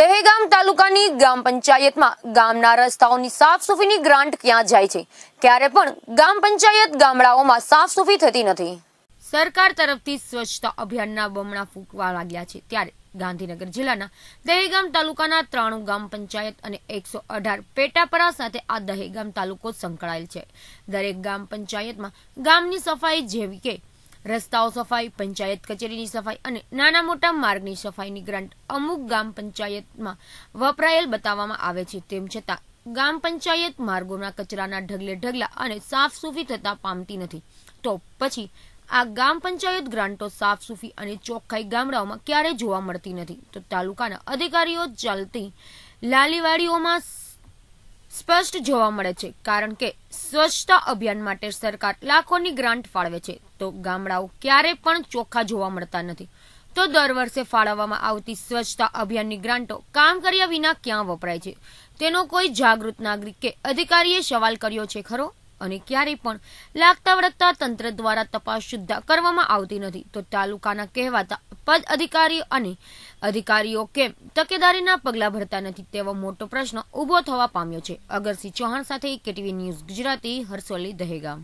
દહેગામ તાલુકાની ગ્રામ પંચાયતમાં ગામના રસ્તાઓની સાફસૂફીની ગ્રાન્ટ ક્યાં જાય છે ક્યારે પણ ગામ પંચાયત ગામડાઓમાં સાફસૂફી થતી નથી સરકાર તરફથી સ્વચ્છતા અભિયાનના બમણા ફૂંકવા લાગ્યા છે ત્યારે ગાંધીનગર જિલ્લાના દહેગામ તાલુકાના ત્રાણું ગામ પંચાયત અને એકસો અઢાર પેટાપરા સાથે આ દહેગામ તાલુકો સંકળાયેલ છે દરેક ગામ પંચાયતમાં ગામની સફાઈ જેવી કે રસ્તાઓ સફાઈ પંચાયત કચેરીની સફાઈ અને નાના મોટા માર્ગની સફાઈની ગ્રાન્ટ અમુક ગામ પંચાયતમાં વપરાયેલ બતાવવામાં આવે છે તેમ છતાં ગામ પંચાયત માર્ગોના કચરાના ઢગલે ઢગલા અને સાફસૂફી થતા પામતી નથી તો પછી આ ગામ પંચાયત ગ્રાન્ટો સાફસૂફી અને ચોખ્ખાઈ ગામડાઓમાં ક્યારેય જોવા મળતી નથી તો તાલુકાના અધિકારીઓ ચાલતી લાલીવાડીઓમાં સ્પષ્ટ જોવા મળે છે કારણ કે સ્વચ્છતા અભિયાન માટે સરકાર લાખોની ગ્રાન્ટ ફાળવે છે તો ગામડાઓ ક્યારે પણ ચોખ્ખા જોવા મળતા નથી તો દર વર્ષે ફાળવવામાં આવતી સ્વચ્છતા અભિયાનની ગ્રાન્ટો કામ કર્યા વિના ક્યાં વપરાય છે તેનો કોઈ જાગૃત નાગરિક કે અધિકારીએ સવાલ કર્યો છે ખરો અને ક્યારેય પણ લાગતા વળગતા તંત્ર દ્વારા તપાસ સુદ્ધા કરવામાં આવતી નથી તો તાલુકાના કહેવાતા પદ અધિકારી અને અધિકારીઓ કેમ તકેદારીના પગલાં ભરતા નથી તેવો મોટો પ્રશ્ન ઊભો થવા પામ્યો છે અગરસિંહ ચૌહાણ સાથે કેટીવી ન્યૂઝ ગુજરાતી હરસોલી દહેગામ